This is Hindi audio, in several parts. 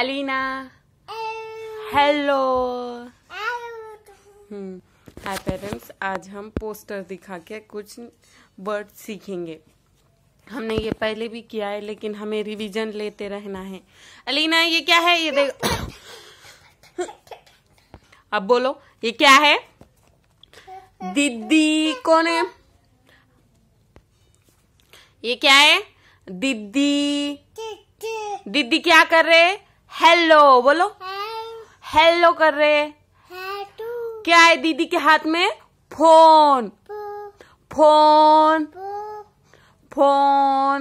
Alina. हेलो हाय पेरेंट्स आज हम पोस्टर दिखा के कुछ वर्ड सीखेंगे हमने ये पहले भी किया है लेकिन हमें रिवीजन लेते रहना है अलीना ये क्या है ये देखो अब बोलो ये क्या है दीदी कौन है ये क्या है दीदी दीदी क्या कर रहे है हेलो बोलो हेलो कर रहे क्या है दीदी के हाथ में फोन फोन फोन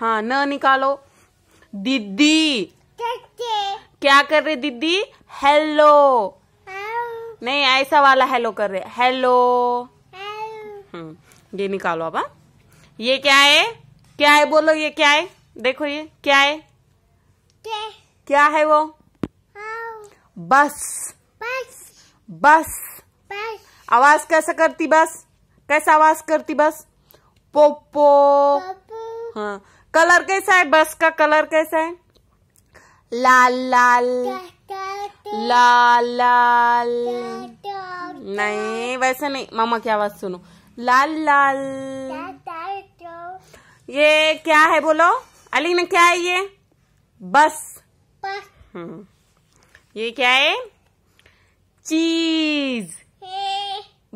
हाँ न निकालो दीदी क्या कर रहे दीदी हेलो नहीं ऐसा वाला हेलो कर रहे हेलो हम्म, ये निकालो अब हाँ। ये क्या है क्या है बोलो ये क्या है देखो ये क्या है के? क्या है वो हाँ। बस बस बस बस आवाज कैसे करती बस कैसा आवाज करती बस पोपो हाँ कलर कैसा है बस का कलर कैसा है लाल लाल लाल लाल नहीं वैसे नहीं मामा की आवाज सुनो लाल लाल ये क्या है बोलो अली ने क्या है ये बस हम्म। ये क्या है चीज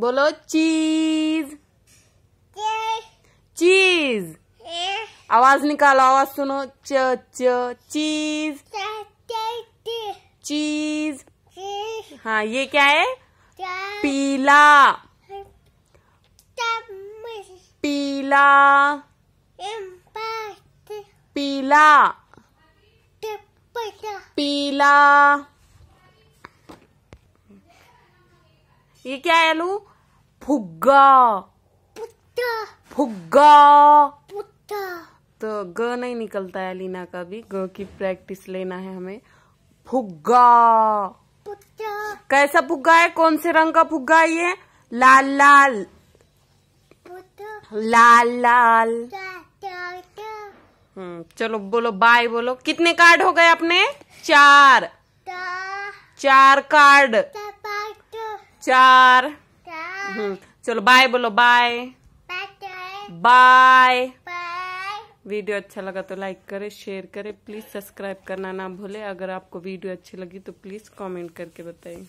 बोलो चीज चीज आवाज निकालो आवाज सुनो च च चीज चीज हाँ ये क्या है पीला पीला पीला पीला ये क्या है लू फुग्गा फुग्गा तो ग नहीं निकलता है लीना का भी ग की प्रैक्टिस लेना है हमें फुग्गा कैसा फुग्गा है कौन से रंग का फुग्गा ये लाल लाल लाल लाल हम्म, चलो बोलो बाय बोलो कितने कार्ड हो गए अपने चार चार कार्ड चार हम्म, चलो बाय बोलो बाय बाय वीडियो अच्छा लगा तो लाइक करे शेयर करे प्लीज सब्सक्राइब करना ना भूले अगर आपको वीडियो अच्छी लगी तो प्लीज कमेंट करके बताइए